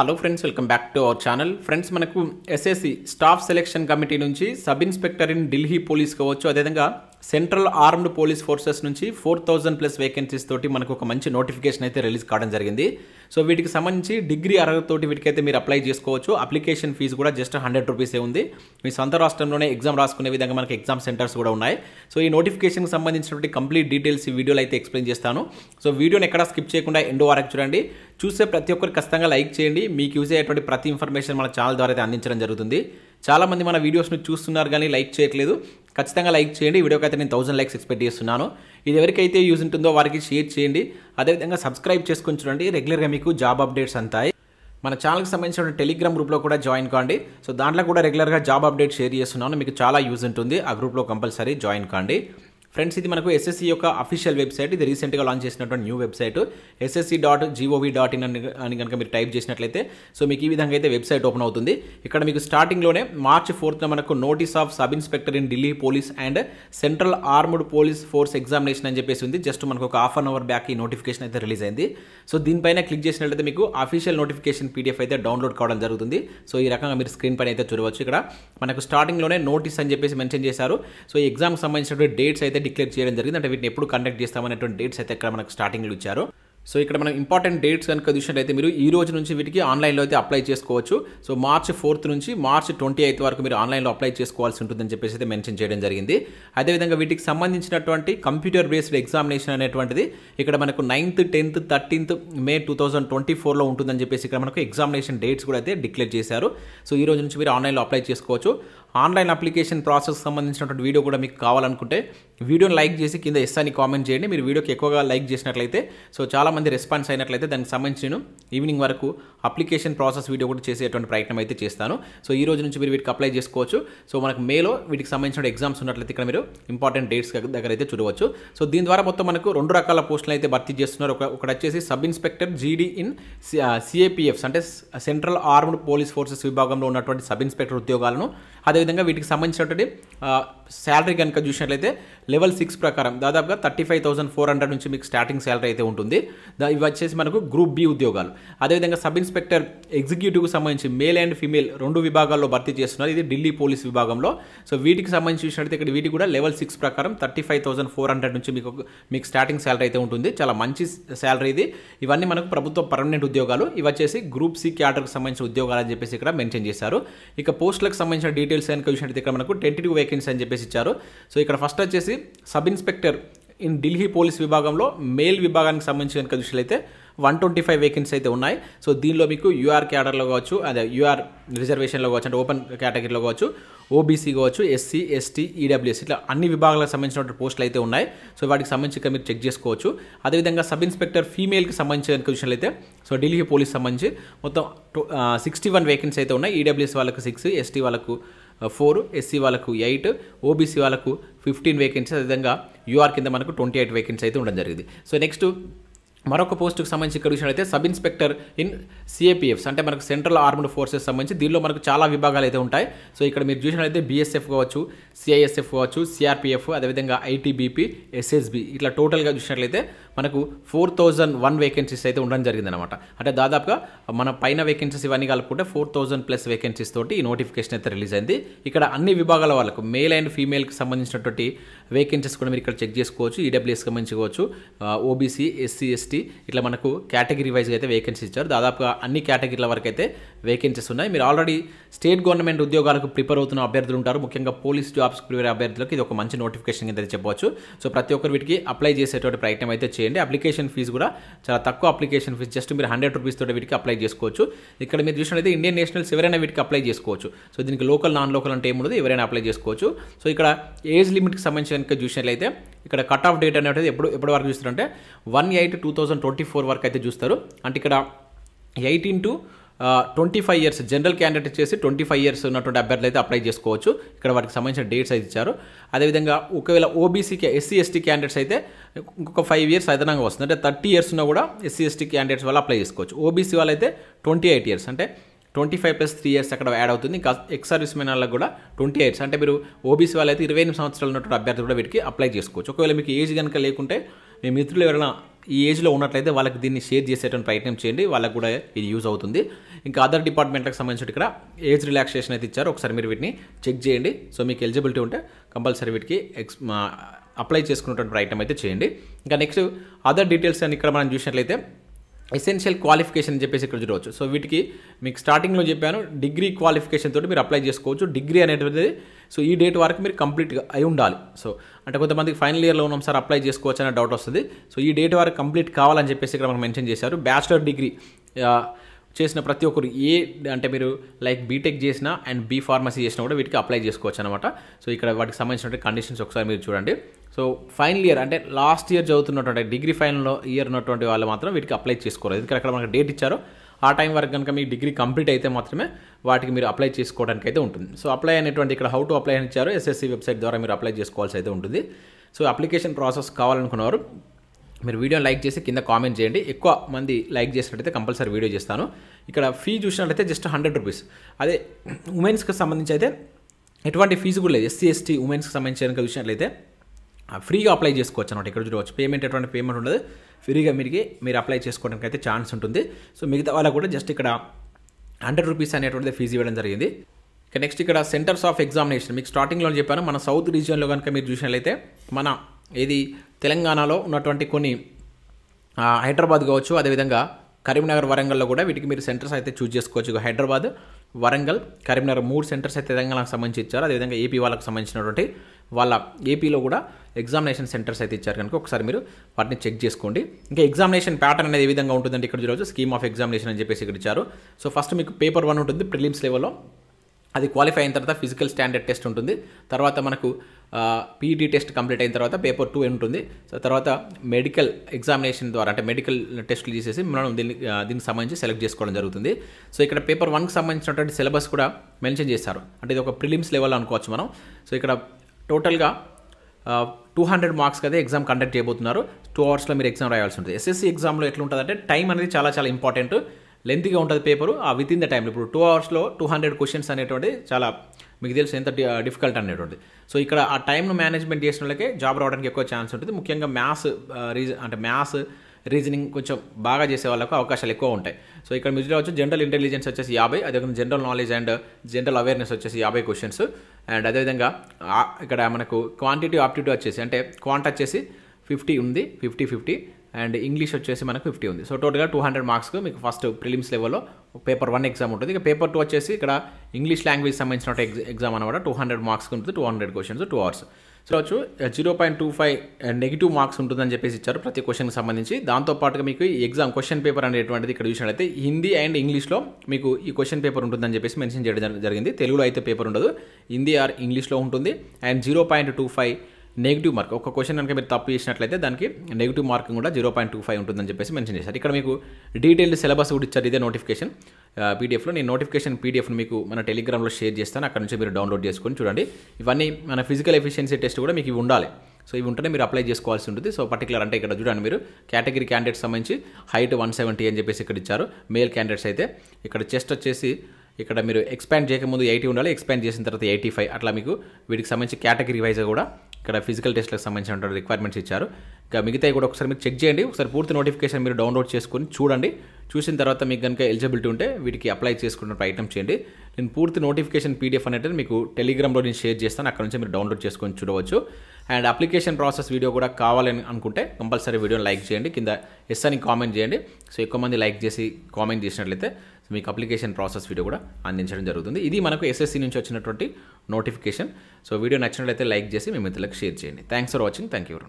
hello friends welcome back to our channel friends మనకు SSC staff selection committee నుంచి sub inspector in Delhi police కావచ్చు అదేవిధంగా central armed police forces నుంచి four thousand plus vacancies తోటి మనకు ఒక మంచి నోటిఫికేషన్ అయితే రిలీజ్ కావడం జరిగింది సో వీటికి సంబంధించి డిగ్రీ అర్హతతోటి వీటికైతే మీరు అప్లై చేసుకోవచ్చు అప్లికేషన్ ఫీజు కూడా జస్ట్ హండ్రెడ్ రూపీసే ఉంది మీ సొంత రాష్ట్రంలోనే ఎగ్జామ్ రాసుకునే విధంగా మనకి ఎగ్జామ్ సెంటర్స్ కూడా ఉన్నాయి సో ఈ నోటిఫికేషన్కి సంబంధించినటువంటి కంప్లీట్ డీటెయిల్స్ ఈ వీడియోలో అయితే ఎక్స్ప్లెయిన్ చేస్తాను సో వీడియోని ఎక్కడ స్కిప్ చేయకుండా ఎండో వరకు చూడండి చూసే ప్రతి ఒక్కరు ఖచ్చితంగా లైక్ చేయండి మీకు యూజ్ అయ్యేటువంటి ప్రతి ఇన్ఫర్మేషన్ మన ఛానల్ ద్వారా అయితే అందించడం జరుగుతుంది చాలామంది మన వీడియోస్ను చూస్తున్నారు కానీ లైక్ చేయట్లేదు ఖచ్చితంగా లైక్ చేయండి వీడియోకి అయితే నేను థౌసండ్ లైక్స్ ఎక్స్పెక్ట్ చేస్తున్నాను ఇది ఎవరికైతే యూజ్ ఉంటుందో వారికి షేర్ చేయండి అదేవిధంగా సబ్స్క్రైబ్ చేసుకుని చూడండి రెగ్యులర్గా మీకు జాబ్ అప్డేట్స్ అంతాయి మన ఛానల్కి సంబంధించిన టెలిగ్రామ్ గ్రూప్లో కూడా జాయిన్ కాండి సో దాంట్లో కూడా రెగ్యులర్గా జాబ్ అప్డేట్ షేర్ చేస్తున్నాను మీకు చాలా యూజ్ ఉంటుంది ఆ గ్రూప్లో కంపల్సరీ జాయిన్ కాండి ఫ్రెండ్స్ ఇది మనకు ఎస్ఎస్సి యొక్క అఫీషియల్ వెబ్సైట్ ఇది రీసెంట్గా లాంచ్ చేసినటువంటి new website SSC dot GOV dot in అని అని కనుక మీరు టైప్ చేసినట్లయితే సో మీకు ఈ విధంగా అయితే వెబ్సైట్ ఓపెన్ అవుతుంది ఇక్కడ మీకు స్టార్టింగ్లోనే మార్చ్ ఫోర్త్న మనకు notice of sub inspector in Delhi police and central armed police force examination అని చెప్పేసి ఉంది జస్ట్ మనకు ఒక హాఫ్ అన్ అవర్ బ్యాక్ ఈ నోటిఫికేషన్ అయితే రిలీజ్ అయింది సో దీనిపైన క్లిక్ చేసినట్లయితే మీకు అఫీషియల్ నోటిఫికేషన్ పీడిఎఫ్ అయితే డౌన్లోడ్ కావడం జరుగుతుంది సో ఈ రకంగా మీరు స్క్రీన్ పైన అయితే చూడవచ్చు ఇక్కడ మనకు స్టార్టింగ్లోనే నోటీస్ అని చెప్పేసి మెన్షన్ చేశారు సో ఈ ఎగ్జామ్కి సంబంధించినటువంటి డేట్స్ అయితే అయితే డిక్లేర్ చేయడం జరిగింది అంటే వీటిని ఎప్పుడు కండక్ట్ చేస్తామనేటువంటి డేట్స్ అయితే ఇక్కడ మనకు స్టార్టింగ్లో ఇచ్చారు సో ఇక్కడ మనం ఇంపార్టెంట్ డేట్స్ కనుక చూసినట్లయితే మీరు ఈ రోజు నుంచి వీటికి ఆన్లైన్లో అయితే అప్లై చేసుకోవచ్చు సో మార్చ్ ఫోర్త్ నుంచి మార్చ్ ట్వంటీ ఎయిత్ వరకు మీరు ఆన్లైన్లో అప్లై చేసుకోవాల్సి ఉంటుందని చెప్పేసి అయితే మెన్షన్ చేయడం జరిగింది అదేవిధంగా వీటికి సంబంధించినటువంటి కంప్యూటర్ బేస్డ్ ఎగ్జామినేషన్ అనేటువంటిది ఇక్కడ మనకు ninth tenth thirteenth May two thousand twenty ఫోర్లో ఉంటుందని చెప్పేసి ఇక్కడ మనకు ఎగ్జామినేషన్ డేట్స్ కూడా అయితే డిక్లేర్ చేశారు సో ఈ రోజు నుంచి మీరు ఆన్లైన్లో అప్లై చేసుకోవచ్చు ఆన్లైన్ అప్లికేషన్ ప్రాసెస్ సంబంధించినటువంటి వీడియో కూడా మీకు కావాలనుకుంటే వీడియోని లైక్ చేసి కింద ఎస్ అని కామెంట్ చేయండి మీరు వీడియోకి ఎక్కువగా లైక్ చేసినట్లయితే సో చాలామంది రెస్పాన్స్ అయినట్లయితే దానికి సంబంధించి నేను ఈవినింగ్ వరకు అప్లికేషన్ ప్రాసెస్ వీడియో కూడా చేసేటువంటి ప్రయత్నం అయితే చేస్తాను సో ఈ రోజు నుంచి మీరు వీటికి అప్లై చేసుకోవచ్చు సో మనకు మేలో వీటికి సంబంధించిన ఎగ్జామ్స్ ఉన్నట్లయితే ఇక్కడ మీరు ఇంపార్టెంట్ డేట్స్ దగ్గర అయితే చూడవచ్చు సో దీని ద్వారా మొత్తం మనకు రెండు రకాల పోస్టులు అయితే భర్తీ చేస్తున్నారు ఒక ఒకటి వచ్చేసి sub inspector GD in CAPFs అంటే సెంట్రల్ ఆర్మ్డ్ పోలీస్ ఫోర్సెస్ విభాగంలో ఉన్నటువంటి సబ్ ఇన్స్పెక్టర్ ఉద్యోగాలను అదే అదేవిధంగా వీటికి సంబంధించినటువంటి శాలరీ కనుక చూసినట్లయితే లెవెల్ సిక్స్ ప్రకారం దాదాపుగా thirty five thousand four hundred నుంచి మీకు స్టార్టింగ్ శాలరీ అయితే ఉంటుంది ఇవి వచ్చేసి మనకు గ్రూప్ బి ఉద్యోగాలు అదేవిధంగా సబ్ ఇన్స్పెక్టర్ ఎగ్జిక్యూటివ్కి సంబంధించి మేల్ అండ్ ఫీమేల్ రెండు విభాగాల్లో భర్తీ చేస్తున్నారు ఇది ఢిల్లీ పోలీస్ విభాగంలో సో వీటికి సంబంధించి చూసినట్లయితే ఇక్కడ వీటికి కూడా లెవెల్ సిక్స్ ప్రకారం thirty five thousand four hundred నుంచి మీకు మీకు స్టార్టింగ్ శాలరీ అయితే ఉంటుంది చాలా మంచి శాలరీ ఇది ఇవన్నీ మనకు ప్రభుత్వ పర్మనెంట్ ఉద్యోగాలు ఇవి వచ్చేసి గ్రూప్ సి క్యాటర్కి సంబంధించిన ఉద్యోగాలు అని చెప్పేసి ఇక్కడ మెన్షన్ చేశారు ఇక పోస్టులకు సంబంధించిన డీటెయిల్స్ వేకెన్సీ క్వశ్చన్ అయితే ఇక్కడ మనకు టెంటేటివ్ వేకెన్సీ అని చెప్పేసి ఇచ్చారు సో ఇక్కడ ఫస్ట్ వచ్చేసి sub inspector in Delhi police విభాగంలో మెయిల్ విభాగానికి సంబంధించిన కనుక అయితే వన్ ట్వంటీ ఫైవ్ వేకెన్సీ అయితే ఉన్నాయి సో దీనిలో మీకు యూఆర్ క్యాడర్లో కావచ్చు అదే యూఆర్ రిజర్వేషన్లో కావచ్చు అంటే ఓపెన్ కేటగిరీలో కావచ్చు ఓబీసీ కావచ్చు ఎస్సీ ఎస్టీ ఈడబ్ల్యూఎస్ ఇట్లా అన్ని విభాగాలకు సంబంధించిన పోస్టులు అయితే ఉన్నాయి సో వాటికి సంబంధించి మీరు చెక్ చేసుకోవచ్చు అదేవిధంగా సబ్ ఇన్స్పెక్టర్ ఫీమేల్కి సంబంధించిన కనుక అయితే సో ఢిల్లీ పోలీస్ సంబంధించి మొత్తం సిక్స్టీ వన్ వేకెన్సీ అయితే ఉన్నాయి ఈడబ్ల్యూఎస్ వాళ్ళకి సిక్స్ ఎస్టీ వాళ్ళకు ఫోర్ ఎస్సీ వాళ్ళకు ఎయిట్ ఓబీసీ వాళ్ళకు ఫిఫ్టీన్ వేకెన్సీ అదేవిధంగా యూఆర్ కింద మనకు ట్వంటీ ఎయిట్ వేకెన్సీ అయితే ఉండడం జరిగింది సో నెక్స్ట్ మరొక పోస్టుకు సంబంధించి ఇక్కడ విషయాలైతే సబ్ ఇన్స్పెక్టర్ ఇన్ సిఏపిఎఫ్స్ అంటే మనకు సెంట్రల్ ఆర్మ్డ్ ఫోర్సెస్ సంబంధించి దీనిలో మనకు చాలా విభాగాలు అయితే ఉంటాయి సో ఇక్కడ మీరు చూసినట్లయితే బీఎస్ఎఫ్ కావచ్చు సిఐఎస్ఎఫ్ కావచ్చు సిఆర్పిఎఫ్ అదేవిధంగా ఐటీబీపీ ఎస్ఎస్బి ఇట్లా టోటల్గా చూసినట్లయితే మనకు ఫోర్ థౌజండ్ వన్ వేకెన్సీస్ అయితే ఉండడం జరిగిందనమాట అంటే దాదాపుగా మన పైన వేకెన్సీస్ ఇవన్నీ కలుపుకుంటే ఫోర్ థౌజండ్ ప్లస్ వేకెన్సీస్ తోటి ఈ నోటిఫికేషన్ అయితే రిలీజ్ అయింది ఇక్కడ అన్ని విభాగాల వాళ్ళకు మేల్ అండ్ ఫీమేల్కి సంబంధించినటువంటి వేకెన్సీస్ కూడా మీరు ఇక్కడ చెక్ చేసుకోవచ్చు ఈడబ్ల్యూఎస్ e సంబంధించుకోవచ్చు ఓబీసీ ఎస్సీ ఎస్టీ ఇట్లా మనకు కేటగిరీ వైజ్గా అయితే వేకెన్సీ ఇచ్చారు దాదాపుగా అన్ని కేటగిరీల వరకు అయితే వేకెన్సీస్ ఉన్నాయి మీరు ఆల్రెడీ స్టేట్ గవర్నమెంట్ ఉద్యోగాలకు ప్రిపేర్ అవుతున్న అభ్యర్థులు ఉంటారు ముఖ్యంగా పోలీస్ జాబ్స్ ప్రిపేర్ అభ్యర్థులకు ఇది ఒక మంచి నోటిఫికేషన్ కింద చెప్పవచ్చు సో ప్రతి ఒక్కరు వీటికి అప్లై చేసేటువంటి ప్రయత్నం అయితే చేయండి చేయండి అప్లికేషన్ ఫీజు కూడా చాలా తక్కువ అప్లికేషన్ ఫీజు జస్ట్ మీరు హండ్రెడ్ రూపీస్ తోటి వీటికి అప్లై చేసుకోవచ్చు ఇక్కడ మీరు చూసినట్లయితే ఇండియన్ నేషనల్స్ ఎవరైనా వీటికి అప్లై చేసుకోవచ్చు సో దీనికి లోకల్ నాన్ లోకల్ అంటే ఏముండదు ఎవరైనా అప్లై చేసుకోవచ్చు సో ఇక్కడ ఏజ్ లిమిట్కి సంబంధించిన చూసినట్లయితే ఇక్కడ కట్ ఆఫ్ డేట్ అనేది ఎప్పుడు ఎప్పటి వరకు చూస్తారంటే one eight two thousand twenty four వరకు అయితే చూస్తారు అంటే ఇక్కడ eighteen to twenty five years general candidate చేసి ట్వంటీ ఫైవ్ ఇయర్స్ ఉన్నటువంటి అభ్యర్థులు అయితే అప్లై చేసుకోవచ్చు ఇక్కడ వాటికి సంబంధించిన డేట్స్ అయితే ఇచ్చారు అదేవిధంగా ఒకవేళ ఓబీసీకి ఎస్సీ ఎస్టీ క్యాండిడేట్స్ అయితే ఇంకొక ఫైవ్ ఇయర్స్ అదనంగా వస్తుంది అంటే థర్టీ ఇయర్స్ ఉన్నా కూడా ఎస్సీ ఎస్టీ క్యాండిడేట్స్ వల్ల అప్లై చేసుకోవచ్చు ఓబీసీ వాళ్ళైతే ట్వంటీ ఎయిట్ ఇయర్స్ అంటే twenty five plus three years అక్కడ యాడ్ అవుతుంది ఇంకా ఎక్స్ సర్వీస్ మెన్ వాళ్ళకి కూడా ట్వంటీ ఇయర్స్ అంటే మీరు ఓబీసీ వాళ్ళైతే ఇరవై ఎనిమిది సంవత్సరాలు ఉన్నటువంటి అభ్యర్థులు కూడా వీటికి అప్లై చేసుకోవచ్చు ఒకవేళ మీకు ఏజ్ కనుక లేకుంటే మీ మిత్రులు ఎవరైనా ఈ ఏజ్లో ఉన్నట్లయితే వాళ్ళకి దీన్ని షేర్ చేసేటువంటి ప్రయత్నం చేయండి వాళ్ళకి కూడా ఇది యూజ్ అవుతుంది ఇంకా అదర్ డిపార్ట్మెంట్లకు సంబంధించి ఇక్కడ ఏజ్ రిలాక్సేషన్ అయితే ఇచ్చారు ఒకసారి మీరు వీటిని చెక్ చేయండి సో మీకు ఎలిజిబిలిటీ ఉంటే కంపల్సరీ వీటికి ఎక్స్ అప్లై చేసుకున్నటువంటి ప్రయత్నం అయితే చేయండి ఇంకా నెక్స్ట్ అదర్ డీటెయిల్స్ అని ఇక్కడ మనం చూసినట్లయితే ఎసెన్షియల్ క్వాలిఫికేషన్ అని చెప్పేసి ఇక్కడ చూడవచ్చు సో వీటికి మీకు స్టార్టింగ్లో చెప్పాను డిగ్రీ క్వాలిఫికేషన్ తోటి మీరు అప్లై చేసుకోవచ్చు డిగ్రీ అనేటువంటిది సో ఈ డేట్ వరకు మీరు కంప్లీట్గా అయి ఉండాలి సో అంటే కొంతమందికి ఫైనల్ ఇయర్లో ఉన్నాం సార్ అప్లై చేసుకోవచ్చు అనే డౌట్ వస్తుంది సో ఈ డేట్ వరకు కంప్లీట్ కావాలని చెప్పేసి ఇక్కడ మనం మెన్షన్ చేశారు బ్యాచిలర్ డిగ్రీ చేసిన ప్రతి ఒక్కరు ఏ అంటే మీరు లైక్ బీటెక్ చేసినా అండ్ బీ ఫార్మసీ చేసినా కూడా వీటికి అప్లై చేసుకోవచ్చు అనమాట సో ఇక్కడ వాటికి సంబంధించినటువంటి కండిషన్స్ ఒకసారి మీరు చూడండి సో ఫైనల్ ఇయర్ అంటే లాస్ట్ ఇయర్ చదువుతున్నటువంటి డిగ్రీ ఫైనల్ ఇయర్ ఉన్నటువంటి వాళ్ళు మాత్రం వీటికి అప్లై చేసుకోవాలి ఎందుకంటే అక్కడ మనకు డేట్ ఇచ్చారో ఆ టైం వరకు కనుక మీ డిగ్రీ కంప్లీట్ అయితే మాత్రమే వాటికి మీరు అప్లై చేసుకోవడానికి అయితే ఉంటుంది సో అప్లై అనేటువంటి ఇక్కడ హౌ టు అప్లై అని ఇచ్చారు ఎస్ఎస్సి వెబ్సైట్ ద్వారా మీరు అప్లై చేసుకోవాల్సి అయితే ఉంటుంది సో అప్లికేషన్ ప్రాసెస్ కావాలనుకున్నవారు మీరు వీడియోని లైక్ చేసి కింద కామెంట్ చేయండి ఎక్కువ మంది లైక్ చేసినట్టయితే కంపల్సరీ వీడియో చేస్తాను ఇక్కడ ఫీ చూసినట్లయితే జస్ట్ హండ్రెడ్ రూపీస్ అదే ఉమెన్స్కి సంబంధించి అయితే ఎటువంటి ఫీజు కూడా లేదు ఎస్సీ ఎస్టీ ఉమెన్స్కి సంబంధించిన చూసినట్లయితే ఫ్రీగా అప్లై చేసుకోవచ్చు అనమాట ఇక్కడ చూడవచ్చు పేమెంట్ ఎటువంటి పేమెంట్ ఉండదు ఫ్రీగా మీరికి మీరు అప్లై చేసుకోవడానికి అయితే ఛాన్స్ ఉంటుంది సో మిగతా వాళ్ళకు కూడా జస్ట్ ఇక్కడ హండ్రెడ్ రూపీస్ అనేటువంటిది ఫీజు ఇవ్వడం జరిగింది ఇక నెక్స్ట్ ఇక్కడ సెంటర్స్ ఆఫ్ ఎగ్జామినేషన్ మీకు స్టార్టింగ్లో చెప్పాను మన సౌత్ రీజియన్లో కనుక మీరు చూసినట్లయితే మన ఇది తెలంగాణలో ఉన్నటువంటి కొన్ని హైదరాబాద్ కావచ్చు అదేవిధంగా కరీంనగర్ వరంగల్లో కూడా వీటికి మీరు సెంటర్స్ అయితే చూజ్ చేసుకోవచ్చు హైదరాబాద్ వరంగల్ కరీంనగర్ మూడు సెంటర్స్ అయితే తెలంగాణకు సంబంధించి ఇచ్చారు అదేవిధంగా ఏపీ వాళ్ళకి సంబంధించినటువంటి వాళ్ళ ఏపీలో కూడా ఎగ్జామినేషన్ సెంటర్స్ అయితే ఇచ్చారు కనుక ఒకసారి మీరు వాటిని చెక్ చేసుకోండి ఇంకా ఎగ్జామినేషన్ ప్యాటర్న్ అనేది ఏ విధంగా ఉంటుందంటే ఇక్కడ చూడవచ్చు స్కీమ్ ఆఫ్ ఎగ్జామినేషన్ అని చెప్పేసి ఇక్కడ ఇచ్చారు సో ఫస్ట్ మీకు పేపర్ వన్ ఉంటుంది ప్రిలిమ్స్ లెవెల్లో అది క్వాలిఫై అయిన తర్వాత ఫిజికల్ స్టాండర్డ్ టెస్ట్ ఉంటుంది తర్వాత మనకు పీఈడీ టెస్ట్ కంప్లీట్ అయిన తర్వాత పేపర్ టూ ఉంటుంది సో తర్వాత మెడికల్ ఎగ్జామినేషన్ ద్వారా అంటే మెడికల్ టెస్టులు చేసేసి మనం దీన్ని దీనికి సంబంధించి సెలెక్ట్ చేసుకోవడం జరుగుతుంది సో ఇక్కడ పేపర్ వన్కి సంబంధించినటువంటి సిలబస్ కూడా మెన్షన్ చేస్తారు అంటే ఇది ఒక ప్రిలిమ్స్ లెవెల్ అనుకోవచ్చు మనం సో ఇక్కడ టోటల్గా టూ హండ్రెడ్ మార్క్స్ కదా ఎగ్జామ్ కండక్ట్ చేయబోతున్నారు టూ అవర్స్లో మీరు ఎగ్జామ్ రాయాల్సి ఉంటుంది ఎస్ఎస్సి ఎగ్జామ్లో అంటే టైం అనేది చాలా చాలా ఇంపార్టెంట్ లెంత్గా ఉంటుంది పేపరు ఆ విత్ ఇన్ ద టైం ఇప్పుడు టూ అవర్స్లో టూ హండ్రెడ్ క్వశ్చన్స్ అనేటువంటి చాలా మీకు తెలుసు ఎంత డిఫికల్ట్ అనేటువంటిది సో ఇక్కడ ఆ టైంను మేనేజ్మెంట్ చేసిన వాళ్ళకే జాబ్ రావడానికి ఎక్కువ ఛాన్స్ ఉంటుంది ముఖ్యంగా మ్యాథ్స్ రీజన్ అంటే మ్యాథ్స్ రీజనింగ్ కొంచెం బాగా చేసే వాళ్ళకు అవకాశాలు ఎక్కువ ఉంటాయి సో ఇక్కడ మీరు వచ్చి జనరల్ ఇంటెలిజెన్స్ వచ్చేసి యాభై అదేవిధంగా general knowledge and general awareness వచ్చేసి యాభై క్వశ్చన్స్ అండ్ అదేవిధంగా ఇక్కడ మనకు క్వాంటిటీ ఆప్టిట్యూడ్ వచ్చేసి అంటే క్వాంట వచ్చేసి ఫిఫ్టీ ఉంది ఫిఫ్టీ ఫిఫ్టీ అండ్ ఇంగ్లీష్ వచ్చేసి మనకు ఫిఫ్టీ ఉంది సో టోటల్గా టూ హండ్రెడ్ మార్క్స్కు మీకు ఫస్ట్ ప్రిలిమ్స్ లెవెల్లో పేపర్ వన్ ఎగ్జామ్ ఉంటుంది ఇక పేపర్ టూ వచ్చేసి ఇక్కడ ఇంగ్లీష్ లాంగ్వేజ్ సంబంధించిన ఎగ్జామ్ అనమాట టూ హండ్రెడ్ మార్క్స్ ఉంటుంది two hundred questions two hours so zero point two five negative marks ఉంటుందని చెప్పేసి ఇచ్చారు ప్రతి క్వశ్చన్కి సంబంధించి దాంతోపాటుగా మీకు ఎగ్జామ్ క్వశ్చన్ పేపర్ అనేటువంటిది ఇక్కడ చూసినట్లయితే హిందీ అండ్ ఇంగ్లీష్లో మీకు ఈ క్వశ్చన్ పేపర్ ఉంటుందని చెప్పేసి మెన్షన్ చేయడం జరిగింది తెలుగులో అయితే పేపర్ ఉండదు హిందీ ఆర్ ఇంగ్లీష్లో ఉంటుంది and zero point two five negative mark ఒక క్వశ్చన్ కనుక మీరు తప్పు చేసినట్లయితే దానికి నెగిటివ్ మార్కింగ్ కూడా జీరో పాయింట్ టూ ఫైవ్ ఉంటుందని చెప్పేసి మెన్షన్ చేశారు ఇక్కడ మీకు డీటెయిల్డ్ సిలబస్ కూడా ఇచ్చారు ఇదే నోటిఫికేషన్ పీడిఎఫ్లో నేను నోటిఫికేషన్ పీడిఎఫ్ను మీకు మన టెలిగ్రామ్లో షేర్ చేస్తాను అక్కడ నుంచి మీరు డౌన్లోడ్ చేసుకొని చూడండి ఇవన్నీ మన ఫిజికల్ ఎఫిషియన్సీ టెస్ట్ కూడా మీకు ఇవి ఉండాలి సో ఇవి ఉంటేనే మీరు అప్లై చేసుకోవాల్సి ఉంటుంది సో పర్టికులర్ అంటే ఇక్కడ చూడండి మీరు కేటగిరీ క్యాండిడేట్ సంబంధించి హైట్ వన్ సెవెంటీ అని చెప్పేసి ఇక్కడ ఇచ్చారు మేల్ క్యాండిడేట్స్ అయితే ఇక్కడ చెస్ట్ వచ్చేసి ఇక్కడ మీరు ఎక్స్పాండ్ చేయకముందు ఎయిటీ ఉండాలి ఎక్స్పాండ్ చేసిన తర్వాత ఎయిటీ ఫైవ్ అట్లా మీకు వీటికి సంబంధించి కేటగిరీ వైజ్ కూడా ఇక్కడ ఫిజికల్ టెస్ట్లకు సంబంధించిన రిక్వైర్మెంట్స్ ఇచ్చారు ఇంకా మిగతా కూడా ఒకసారి మీరు చెక్ చేయండి ఒకసారి పూర్తి నోటిఫికేషన్ మీరు డౌన్లోడ్ చేసుకొని చూడండి చూసిన తర్వాత మీకు కనుక ఎలిజిబిలిటీ ఉంటే వీటికి అప్లై చేసుకున్న ప్రయత్నం చేయండి నేను పూర్తి నోటిఫికేషన్ పీడిఎఫ్ అనేది మీకు టెలిగ్రామ్లో నేను షేర్ చేస్తాను అక్కడ నుంచి మీరు డౌన్లోడ్ చేసుకొని చూడవచ్చు అండ్ అప్లికేషన్ ప్రాసెస్ వీడియో కూడా కావాలని అనుకుంటే కంపల్సరీ వీడియోని లైక్ చేయండి కింద ఎస్ అని కామెంట్ చేయండి సో ఎక్కువ మంది లైక్ చేసి కామెంట్ చేసినట్లయితే మీకు అప్లికేషన్ ప్రాసెస్ వీడియో కూడా అందించడం జరుగుతుంది ఇది మనకు ఎస్ఎస్సి నుంచి వచ్చినటువంటి నోటిఫికేషన్ సో వీడియో నచ్చినట్లయితే లైక్ చేసి మీ మిత్రులకు షేర్ చేయండి thanks for watching thank you